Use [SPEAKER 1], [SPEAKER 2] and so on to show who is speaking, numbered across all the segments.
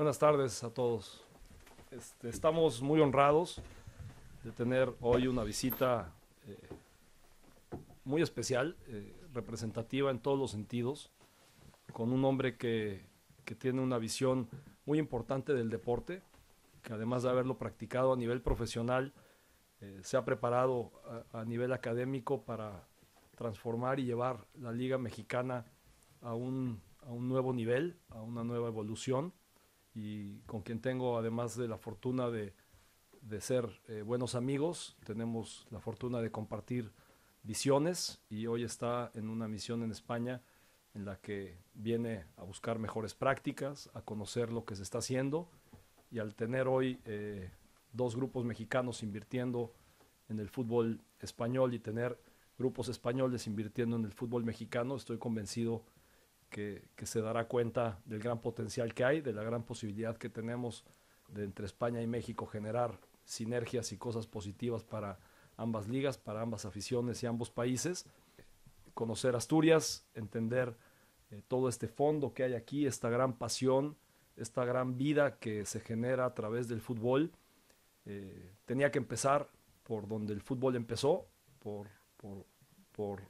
[SPEAKER 1] Buenas tardes a todos. Este, estamos muy honrados de tener hoy una visita eh, muy especial, eh, representativa en todos los sentidos, con un hombre que, tiene una visión muy importante del deporte, que además de haberlo practicado a nivel profesional, eh, se ha preparado a, nivel académico para transformar y llevar la Liga Mexicana a un nuevo nivel, a una nueva evolución y con quien tengo, además de la fortuna de, de ser eh, buenos amigos, tenemos la fortuna de compartir visiones y hoy está en una misión en España en la que viene a buscar mejores prácticas, a conocer lo que se está haciendo y al tener hoy eh, dos grupos mexicanos invirtiendo en el fútbol español y tener grupos españoles invirtiendo en el fútbol mexicano, estoy convencido que, se dará cuenta del gran potencial que hay, de la gran posibilidad que tenemos de entre España y México generar sinergias y cosas positivas para ambas ligas, para ambas aficiones y ambos países. Conocer Asturias, entender eh, todo este fondo que hay aquí, esta gran pasión, esta gran vida que se genera a través del fútbol. Eh, tenía que empezar por donde el fútbol empezó, por, por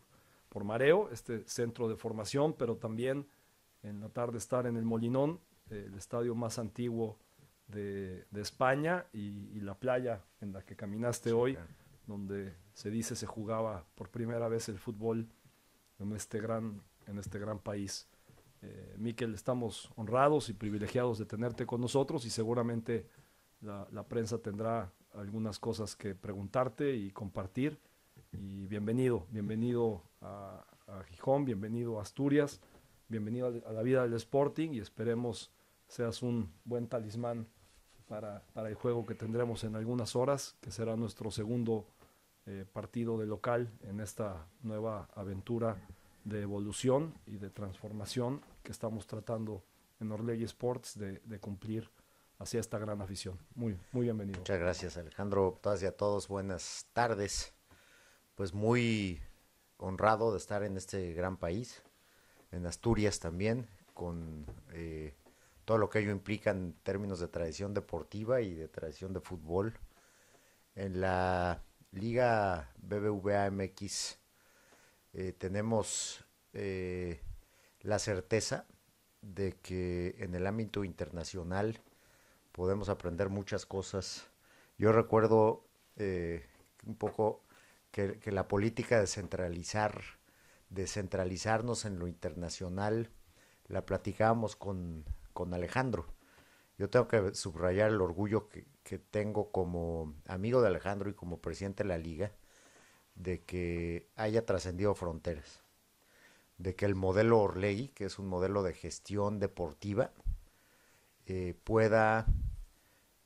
[SPEAKER 1] por mareo, este centro de formación, pero también en la tarde estar en el Molinón, el estadio más antiguo de, España y, la playa en la que caminaste hoy, donde se dice se jugaba por primera vez el fútbol en este gran, en este gran país. Eh, Miquel, estamos honrados y privilegiados de tenerte con nosotros y seguramente la prensa tendrá algunas cosas que preguntarte y compartir. Y bienvenido, bienvenido a, Gijón, bienvenido a Asturias, bienvenido a, la vida del Sporting y esperemos seas un buen talismán para, el juego que tendremos en algunas horas, que será nuestro segundo eh, partido de local en esta nueva aventura de evolución y de transformación que estamos tratando en Orley Sports de,
[SPEAKER 2] cumplir hacia esta gran afición. Muy, muy bienvenido. Muchas gracias, Alejandro. Todas y a todos, buenas tardes pues muy honrado de estar en este gran país, en Asturias también, con eh, todo lo que ello implica en términos de tradición deportiva y de tradición de fútbol. En la Liga BBVA MX eh, tenemos eh, la certeza de que en el ámbito internacional podemos aprender muchas cosas. Yo recuerdo un poco que, la política de centralizar, de centralizarnos en lo internacional, la platicábamos con, Alejandro. Yo tengo que subrayar el orgullo que, tengo como amigo de Alejandro y como presidente de la liga de que haya trascendido fronteras, de que el modelo Orley que es un modelo de gestión deportiva, eh, pueda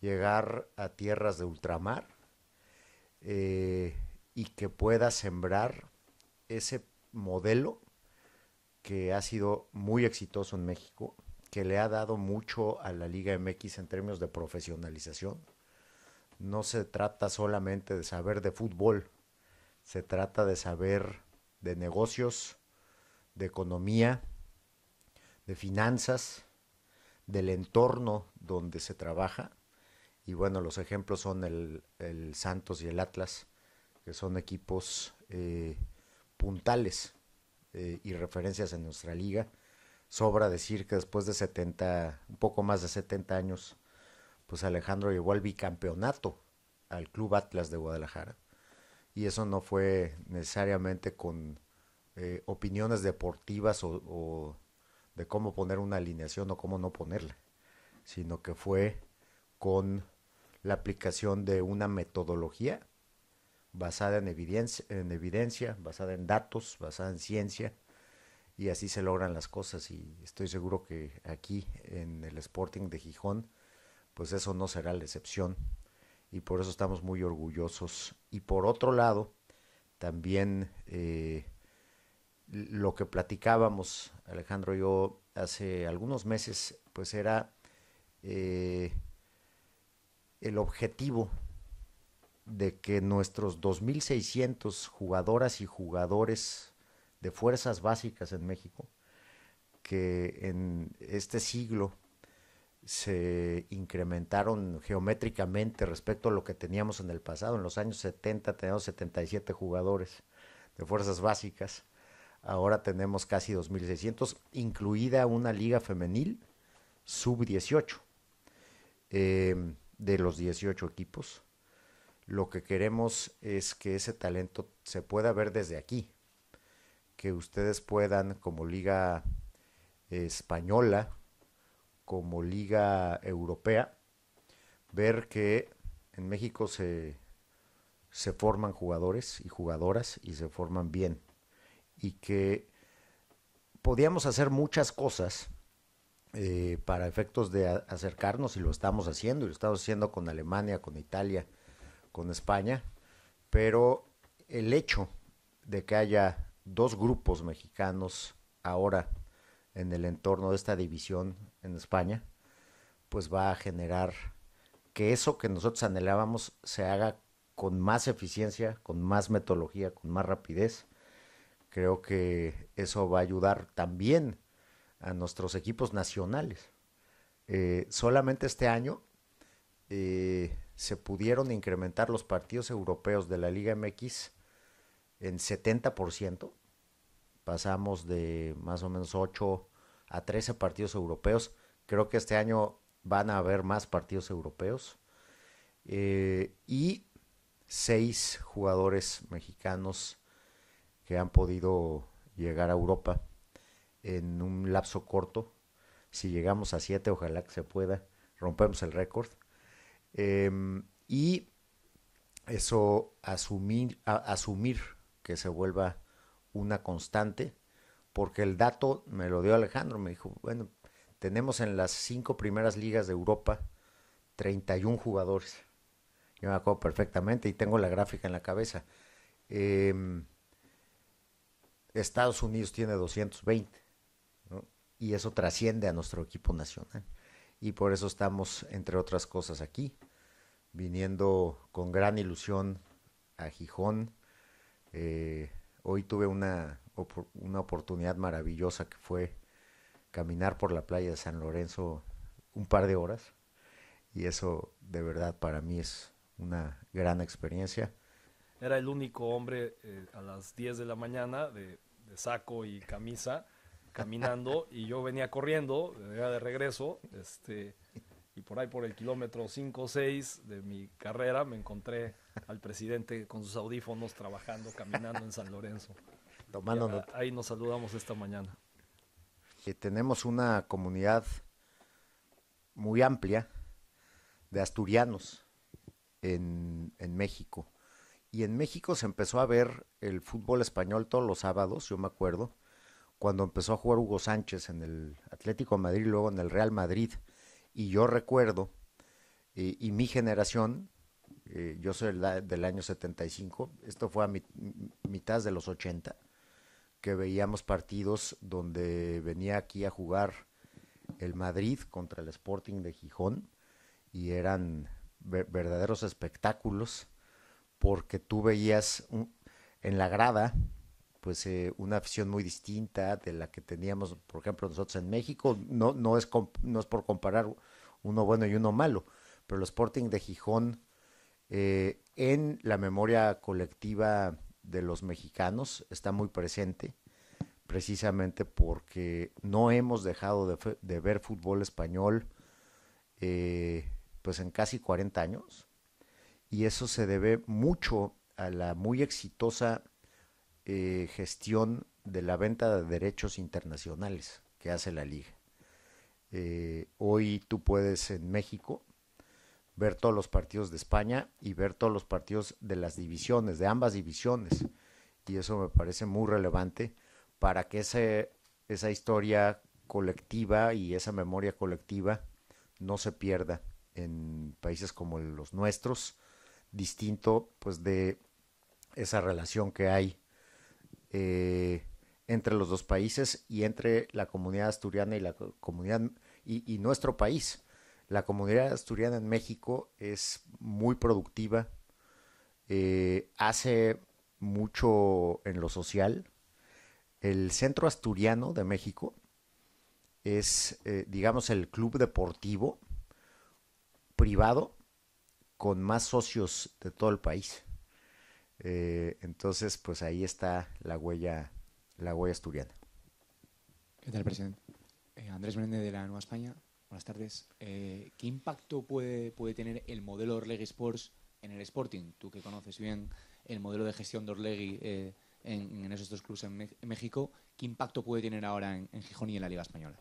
[SPEAKER 2] llegar a tierras de ultramar, eh, y que pueda sembrar ese modelo que ha sido muy exitoso en México, que le ha dado mucho a la Liga MX en términos de profesionalización. No se trata solamente de saber de fútbol, se trata de saber de negocios, de economía, de finanzas, del entorno donde se trabaja. Y bueno, los ejemplos son el, el Santos y el Atlas, que son equipos eh, puntales eh, y referencias en nuestra liga. Sobra decir que después de 70, un poco más de 70 años, pues Alejandro llegó al bicampeonato al Club Atlas de Guadalajara. Y eso no fue necesariamente con eh, opiniones deportivas o de cómo poner una alineación o cómo no ponerla, sino que fue con la aplicación de una metodología basada en evidencia, en evidencia, basada en datos, basada en ciencia, y así se logran las cosas. Y estoy seguro que aquí en el Sporting de Gijón, pues eso no será la excepción. Y por eso estamos muy orgullosos. Y por otro lado, también eh, lo que platicábamos, Alejandro y yo, hace algunos meses, pues era eh, el objetivo de que nuestros 2.600 jugadoras y jugadores de fuerzas básicas en México, que en este siglo se incrementaron geométricamente respecto a lo que teníamos en el pasado. En los años 70 teníamos 77 jugadores de fuerzas básicas. Ahora tenemos casi 2.600, incluida una liga femenil sub-18 eh, de los 18 equipos. Lo que queremos es que ese talento se pueda ver desde aquí, que ustedes puedan como liga española, como liga europea, ver que en México se, se forman jugadores y jugadoras y se forman bien y que podíamos hacer muchas cosas eh, para efectos de acercarnos y lo estamos haciendo y lo estamos haciendo con Alemania, con Italia, con España, pero el hecho de que haya dos grupos mexicanos ahora en el entorno de esta división en España, pues va a generar que eso que nosotros anhelábamos se haga con más eficiencia, con más metodología, con más rapidez. Creo que eso va a ayudar también a nuestros equipos nacionales. Eh, solamente este año eh, se pudieron incrementar los partidos europeos de la Liga MX en 70%. Pasamos de más o menos 8 a 13 partidos europeos. Creo que este año van a haber más partidos europeos. Eh, y seis jugadores mexicanos que han podido llegar a Europa en un lapso corto. Si llegamos a siete, ojalá que se pueda. Rompemos el récord. Em, y eso asumir, asumir que se vuelva una constante, porque el dato me lo dio Alejandro, me dijo, bueno, tenemos en las cinco primeras ligas de Europa 31 jugadores. Yo me acuerdo perfectamente y tengo la gráfica en la cabeza. Em, Estados Unidos tiene 220 y eso trasciende a nuestro equipo nacional y por eso estamos, entre otras cosas, aquí, viniendo con gran ilusión a Gijón. Eh, hoy tuve una, oportunidad maravillosa que fue caminar por la playa de San Lorenzo un par de horas y eso de verdad para mí es una gran experiencia.
[SPEAKER 1] Era el único hombre eh, a las 10 de la mañana de saco y camisa caminando y yo venía corriendo, venía de regreso, este, y por ahí por el kilómetro 5 o 6 de mi carrera me encontré al presidente con sus audífonos trabajando, caminando en San Lorenzo. ahí nos saludamos esta
[SPEAKER 2] mañana. tenemos una comunidad muy amplia de asturianos en, en México. Y en México se empezó a ver el fútbol español todos los sábados, yo me acuerdo cuando empezó a jugar Hugo Sánchez en el Atlético de Madrid, luego en el Real Madrid. Y yo recuerdo, y mi generación, eh, yo soy del, año 75, esto fue a mitad de los 80, que veíamos partidos donde venía aquí a jugar el Madrid contra el Sporting de Gijón y eran verdaderos espectáculos porque tú veías en la grada pues eh, una afición muy distinta de la que teníamos, por ejemplo, nosotros en México. No, no, es, no es por comparar uno bueno y uno malo, pero el Sporting de Gijón eh, en la memoria colectiva de los mexicanos está muy presente, precisamente porque no hemos dejado de, ver fútbol español eh, pues en casi 40 años, y eso se debe mucho a la muy exitosa eh, gestión de la venta de derechos internacionales que hace la liga. Eh, hoy tú puedes en México ver todos los partidos de España y ver todos los partidos de las divisiones, de ambas divisiones. Y eso me parece muy relevante para que esa historia colectiva y esa memoria colectiva no se pierda en países como los nuestros, distinto pues de esa relación que hay eh, entre los dos países y entre la comunidad asturiana y la comunidad y, nuestro país. La comunidad asturiana en México es muy productiva, eh, hace mucho en lo social. El Centro Asturiano de México es, eh, digamos, el club deportivo privado con más socios de todo el país. Eh, entonces, pues ahí está la huella, la huella asturiana. ¿Qué tal, presidente? Eh, Andrés Menéndez de la Nueva España. Buenas tardes. Eh, ¿Qué impacto puede, puede tener el modelo Orlegui Sports en el Sporting? Tú que conoces bien el modelo de gestión de Orlegui en, esos dos clubes en, México, ¿qué impacto puede tener ahora en, en Gijón y en la Liga Española?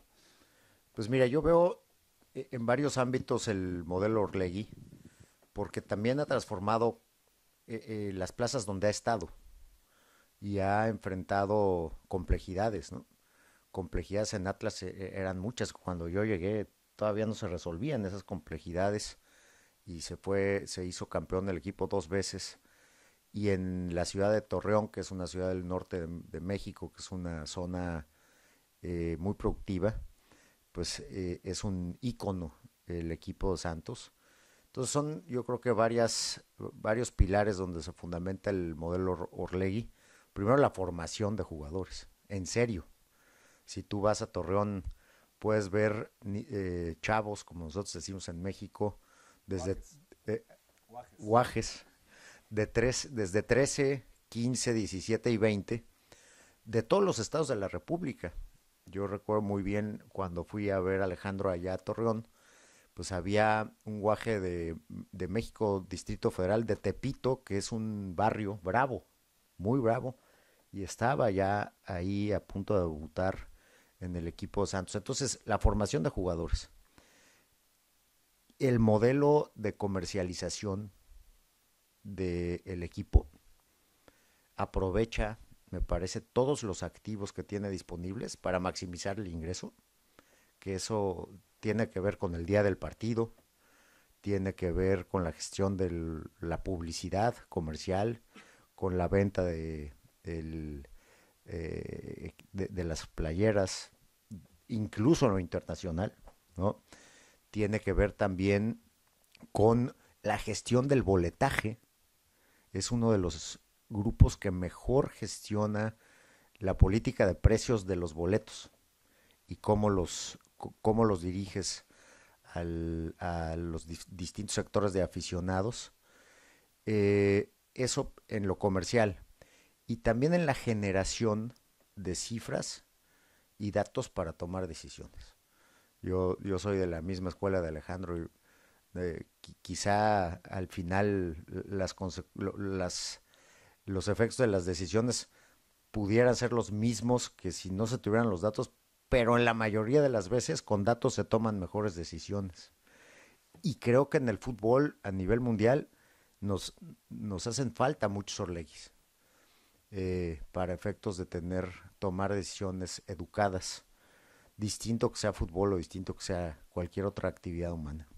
[SPEAKER 2] Pues mira, yo veo en varios ámbitos el modelo Orlegui, porque también ha transformado eh, eh, las plazas donde ha estado y ha enfrentado complejidades, Complejidades en Atlas eh, eran muchas. Cuando yo llegué todavía no se resolvían esas complejidades y se fue, se hizo campeón del equipo dos veces. Y en la ciudad de Torreón, que es una ciudad del norte de, México, que es una zona muy productiva, pues es un ícono el equipo de Santos entonces son yo creo que varias, varios pilares donde se fundamenta el modelo Orlegui. Primero la formación de jugadores, en serio. Si tú vas a Torreón, puedes ver eh, chavos, como nosotros decimos en México, desde guajes, de tres, desde 13, 15, 17 y 20, de todos los estados de la República. Yo recuerdo muy bien cuando fui a ver a Alejandro allá a Torreón, pues había un guaje de, México, Distrito Federal, de Tepito, que es un barrio bravo, muy bravo, y estaba ya ahí a punto de debutar en el equipo de Santos. Entonces, la formación de jugadores, el modelo de comercialización del equipo, aprovecha, me parece, todos los activos que tiene disponibles para maximizar el ingreso que eso tiene que ver con el día del partido, tiene que ver con la gestión de la publicidad comercial, con la venta eh, de, las playeras, incluso en lo internacional, ¿no? Tiene que ver también con la gestión del boletaje. Es uno de los grupos que mejor gestiona la política de precios de los boletos y cómo los, cómo los diriges a los distintos sectores de aficionados, eh, eso en lo comercial y también en la generación de cifras y datos para tomar decisiones. Yo, yo soy de la misma escuela de Alejandro y quizá al final las, los efectos de las decisiones pudieran ser los mismos que si no se tuvieran los datos, pero en la mayoría de las veces con datos se toman mejores decisiones. Y creo que en el fútbol a nivel mundial nos, nos hacen falta muchos Orleguis eh, para efectos de tener, tomar decisiones educadas, distinto que sea fútbol o distinto que sea cualquier otra actividad humana.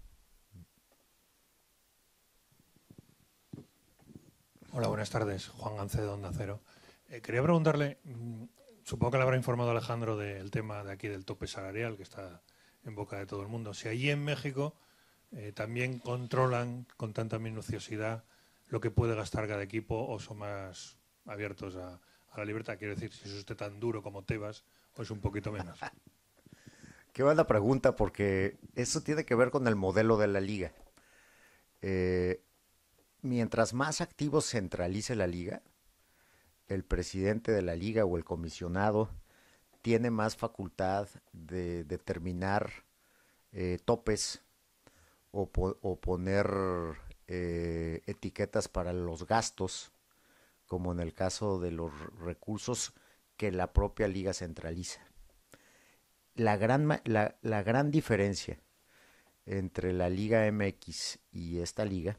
[SPEAKER 2] Hola,
[SPEAKER 1] buenas tardes. Juan Gancedo, Onda Cero. Eh, quería preguntarle, mm, Supongo que le habrá informado Alejandro del tema de aquí del tope salarial que está en boca de todo el mundo. Si allí en México eh, también controlan con tanta minuciosidad lo que puede gastar cada equipo o son más abiertos a, la libertad. Quiero decir, si es usted tan duro como Tebas o es un poquito menos.
[SPEAKER 2] Qué buena pregunta porque eso tiene que ver con el modelo de la liga. Eh, mientras más activos centralice la liga, el presidente de la liga o el comisionado tiene más facultad de determinar eh, topes o, poner eh, etiquetas para los gastos, como en el caso de los recursos que la propia liga centraliza. La gran, la, la gran diferencia entre la Liga MX y esta liga,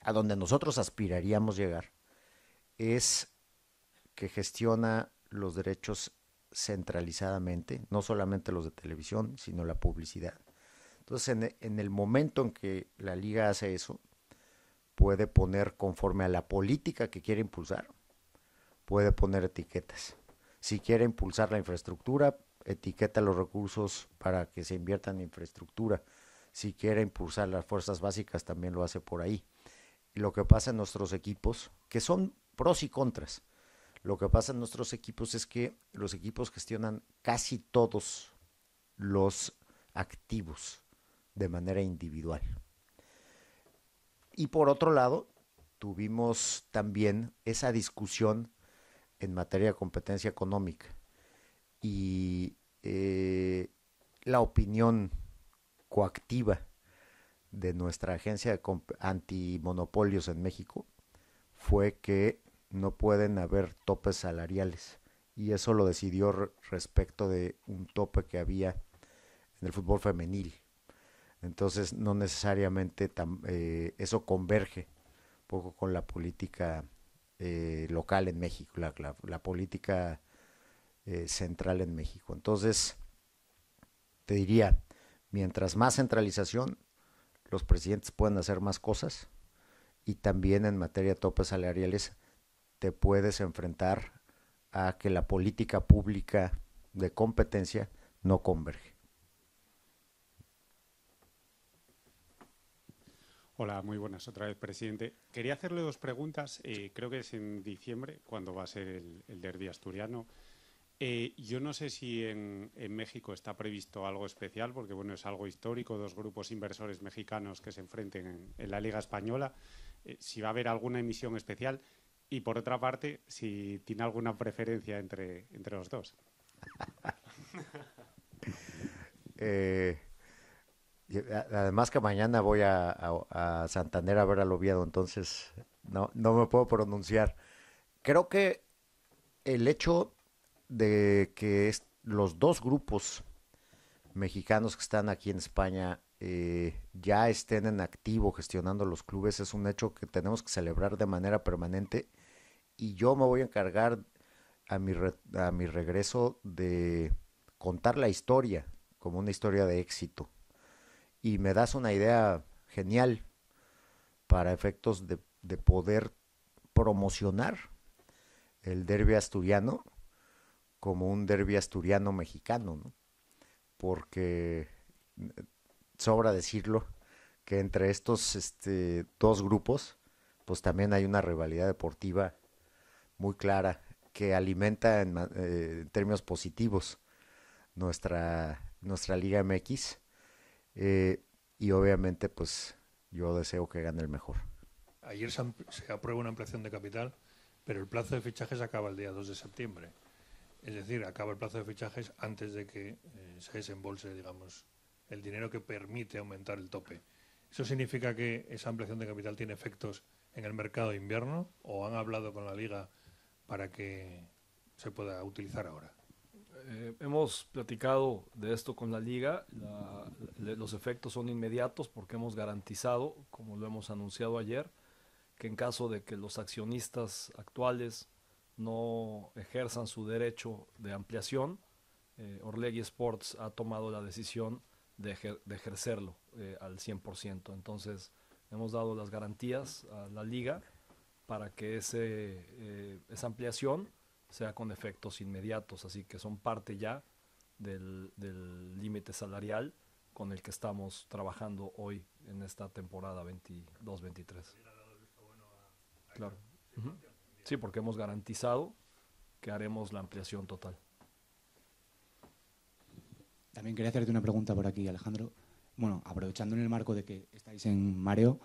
[SPEAKER 2] a donde nosotros aspiraríamos llegar, es que gestiona los derechos centralizadamente, no solamente los de televisión, sino la publicidad. Entonces, en, el momento en que la liga hace eso, puede poner conforme a la política que quiere impulsar, puede poner etiquetas. Si quiere impulsar la infraestructura, etiqueta los recursos para que se inviertan en infraestructura. Si quiere impulsar las fuerzas básicas, también lo hace por ahí. lo que pasa en nuestros equipos, que son pros y contras. Lo que pasa en nuestros equipos es que los equipos gestionan casi todos los activos de manera individual. Y por otro lado, tuvimos también esa discusión en materia de competencia económica y eh, la opinión coactiva de nuestra agencia de antimonopolios en México fue que no pueden haber topes salariales. Y eso lo decidió respecto de un tope que había en el fútbol femenil. Entonces no necesariamente eh, eso converge un poco con la política eh, local en México, la, política eh, central en México. Entonces, te diría, mientras más centralización, los presidentes pueden hacer más cosas y también en materia de topes salariales te puedes enfrentar a que la política pública de competencia no converge. Hola, muy buenas otra vez, presidente. Quería hacerle dos preguntas. Eh, creo que es en diciembre, cuando va a ser el, el asturiano. Eh, yo no sé si en, México está previsto algo especial, porque bueno, es algo histórico, dos grupos inversores mexicanos que se enfrenten en, la Liga Española. Eh, si va a haber alguna emisión especial y por otra parte, si tiene alguna preferencia entre, entre los dos. Eh, además que mañana voy a, a, Santander a ver al Oviedo, entonces no, no me puedo pronunciar. Creo que el hecho de que los dos grupos mexicanos que están aquí en España eh, ya estén en activo gestionando los clubes es un hecho que tenemos que celebrar de manera permanente y yo me voy a encargar a mi, a mi regreso de contar la historia como una historia de éxito. Y me das una idea genial para efectos de, poder promocionar el derby asturiano como un derby asturiano mexicano, porque mm, sobra decirlo que entre estos este, dos grupos, pues también hay una rivalidad deportiva muy clara que alimenta eh, en, términos positivos nuestra, nuestra Liga MX. Eh, y obviamente, pues yo deseo que gane el mejor.
[SPEAKER 1] Ayer se, aprueba una ampliación de capital, pero el plazo de fichajes acaba el día 2 de septiembre. Es decir, acaba el plazo de fichajes antes de que eh, se desembolse, digamos, el dinero que permite aumentar el tope. ¿Eso significa que esa ampliación de capital tiene efectos en el mercado de invierno? ¿O han hablado con la liga para que se pueda utilizar ahora? Eh, hemos platicado de esto con la liga, los efectos son inmediatos porque hemos garantizado, como lo hemos anunciado ayer, que en caso de que los accionistas actuales no ejerzan su derecho de ampliación, eh, Orlegui Sports ha tomado la decisión de, ejercerlo eh, al 100%. Entonces, hemos dado las garantías a la liga para que ese, eh, esa ampliación sea con efectos inmediatos, así que son parte ya del límite salarial con el que estamos trabajando hoy en esta temporada 22-23. Claro. Sí, porque hemos garantizado que haremos la ampliación total.
[SPEAKER 2] También quería hacerte una pregunta por aquí, Alejandro. Bueno, aprovechando en el marco de que estáis en mareo,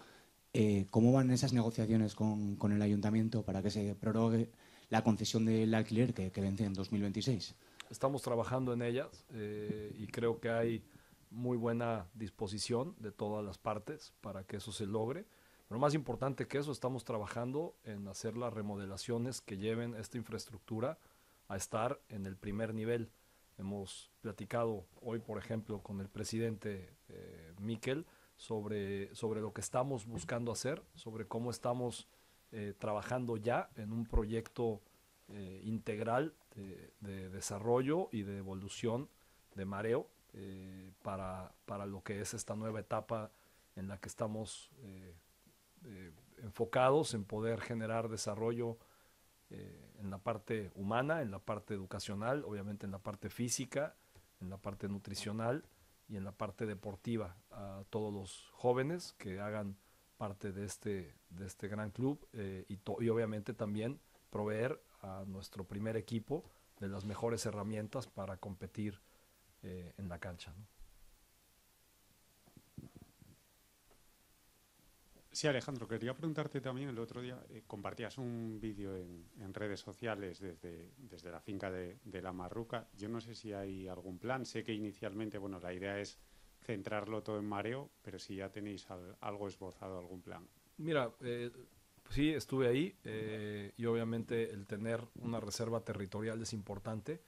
[SPEAKER 2] eh, ¿cómo van esas negociaciones con, con, el ayuntamiento para que se prorrogue la concesión del alquiler que, vence en 2026? Estamos trabajando
[SPEAKER 1] en ellas eh, y creo que hay muy buena disposición de todas las partes para que eso se logre. Pero más importante que eso, estamos trabajando en hacer las remodelaciones que lleven esta infraestructura a estar en el primer nivel. Hemos platicado hoy, por ejemplo, con el presidente eh, Miquel sobre, lo que estamos buscando hacer, sobre cómo estamos eh, trabajando ya en un proyecto eh, integral de, desarrollo y de evolución de mareo eh, para, lo que es esta nueva etapa en la que estamos enfocados en poder generar desarrollo en la parte humana, en la parte educacional, obviamente en la parte física, en la parte nutricional y en la parte deportiva a todos los jóvenes que hagan parte de este, de este gran club eh, y, obviamente también proveer a nuestro primer equipo de las mejores herramientas para competir eh, en la cancha.
[SPEAKER 2] Sí, Alejandro, quería preguntarte también, el otro día eh, compartías un vídeo en, redes sociales desde, desde la finca de, La Marruca. Yo no sé si hay algún plan, sé que inicialmente, bueno, la idea es centrarlo todo en mareo, pero si ya tenéis algo esbozado, algún plan.
[SPEAKER 1] Mira, eh, pues sí, estuve ahí
[SPEAKER 2] eh,
[SPEAKER 1] y obviamente el tener una reserva territorial es importante,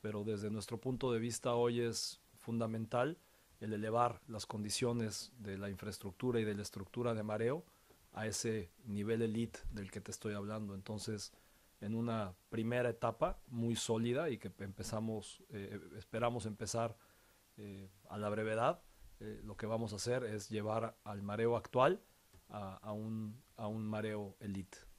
[SPEAKER 1] pero desde nuestro punto de vista hoy es fundamental el elevar las condiciones de la infraestructura y de la estructura de mareo a ese nivel elite del que te estoy hablando. Entonces, en una primera etapa muy sólida y que empezamos, eh, esperamos empezar eh, a la brevedad, eh, lo que vamos a hacer es llevar al mareo actual a, un, a un mareo elite.